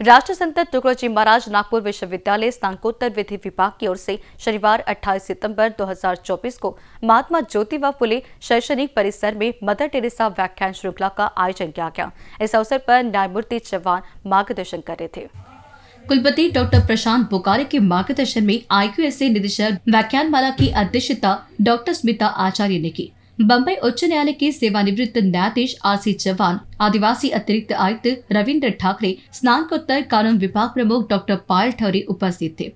राष्ट्र संत जी महाराज नागपुर विश्वविद्यालय स्नाकोत्तर विधि विभाग की ओर से शनिवार 28 सितंबर 2024 को महात्मा ज्योतिबा फुले शैक्षणिक परिसर में मदर टेरेसा व्याख्यान श्रृंखला का आयोजन किया गया इस अवसर पर न्यायमूर्ति चौहान मार्गदर्शन कर रहे थे कुलपति डॉक्टर प्रशांत बोकारे के मार्गदर्शन में आईक्यूएसए निदेशक माला की अध्यक्षता डॉक्टर स्मिता आचार्य ने की बम्बई उच्च न्यायालय के सेवानिवृत्त न्यायाधीश आर सी चौहान आदिवासी अतिरिक्त आयुक्त रविन्द्र ठाकरे स्नानकोत्तर कानून विभाग प्रमुख डॉक्टर पायल ठौरे उपस्थित थे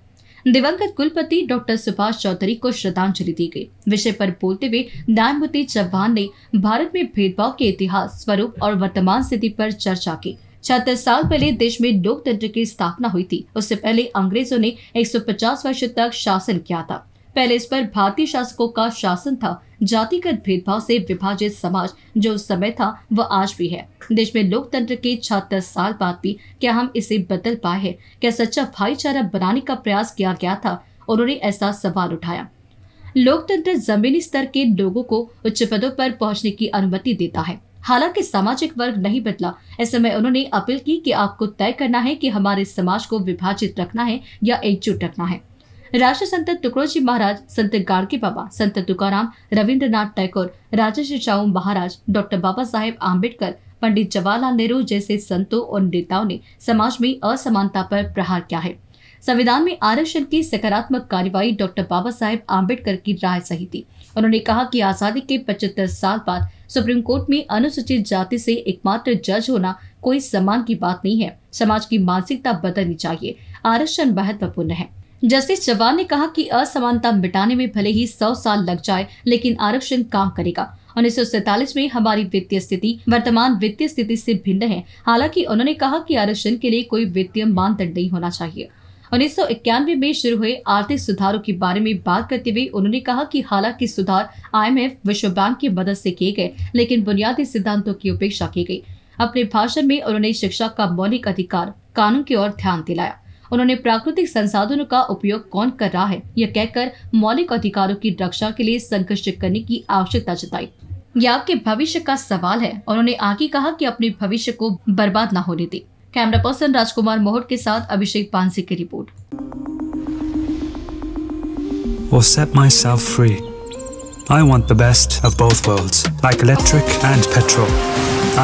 दिवंगत कुलपति डॉक्टर सुभाष चौधरी को श्रद्धांजलि दी गई विषय पर बोलते हुए न्यायमूर्ति चौहान ने भारत में भेदभाव के इतिहास स्वरूप और वर्तमान स्थिति पर चर्चा की छहत्तर साल पहले देश में लोकतंत्र की स्थापना हुई थी उससे पहले अंग्रेजों ने 150 वर्ष तक शासन किया था पहले इस पर भारतीय शासकों का शासन था जातिगत भेदभाव से विभाजित समाज जो उस समय था वह आज भी है देश में लोकतंत्र के छहत्तर साल बाद भी क्या हम इसे बदल पाए है क्या सच्चा भाईचारा बनाने का प्रयास किया गया था उन्होंने ऐसा सवाल उठाया लोकतंत्र जमीनी स्तर के लोगों को उच्च पदों पर पहुंचने की अनुमति देता है हालांकि सामाजिक वर्ग नहीं बदला ऐसे में उन्होंने अपील की कि आपको तय करना है कि हमारे समाज को विभाजित रखना है या एकजुट रखना है राष्ट्र संत टुकड़ोजी महाराज संत गाड़के बाबा संत तुकाराम रविन्द्रनाथ टैगोर राजेश चाऊ महाराज डॉक्टर बाबा साहेब आम्बेडकर पंडित जवाहरलाल नेहरू जैसे संतों और नेताओं ने समाज में असमानता पर प्रहार किया है संविधान में आरक्षण की सकारात्मक कार्यवाही डॉक्टर बाबा साहेब आम्बेडकर की राय सही थी उन्होंने कहा कि आजादी के 75 साल बाद सुप्रीम कोर्ट में अनुसूचित जाति से एकमात्र जज होना कोई सम्मान की बात नहीं है समाज की मानसिकता बदलनी चाहिए आरक्षण महत्वपूर्ण है जस्टिस चौहान ने कहा कि असमानता मिटाने में भले ही सौ साल लग जाए लेकिन आरक्षण काम करेगा उन्नीस में हमारी वित्तीय स्थिति वर्तमान वित्तीय स्थिति से भिन्न है हालांकि उन्होंने कहा कि आरक्षण के लिए कोई वित्तीय मानदंड नहीं होना चाहिए उन्नीस में शुरू हुए आर्थिक सुधारों के बारे में बात करते हुए उन्होंने कहा कि हालांकि सुधार आईएमएफ विश्व बैंक की मदद से किए गए लेकिन बुनियादी सिद्धांतों की उपेक्षा की गई अपने भाषण में उन्होंने शिक्षा का मौलिक अधिकार कानून की ओर ध्यान दिलाया उन्होंने प्राकृतिक संसाधनों का उपयोग कौन कर रहा है यह कहकर मौलिक अधिकारों की रक्षा के लिए संघर्ष करने की आवश्यकता जताई यह आपके भविष्य का सवाल है और उन्होंने आगे कहा कि अपने भविष्य को बर्बाद न होने दें कैमरा पर्सन राजकुमार मोहट के साथ अभिषेक पानसी की report Or set myself free. I want the best of both worlds, like electric and petrol.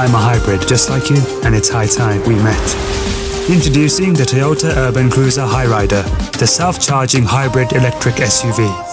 I'm a hybrid just like you, and it's high time we met. Introducing the Toyota Urban Cruiser Highrider, the self-charging hybrid electric SUV.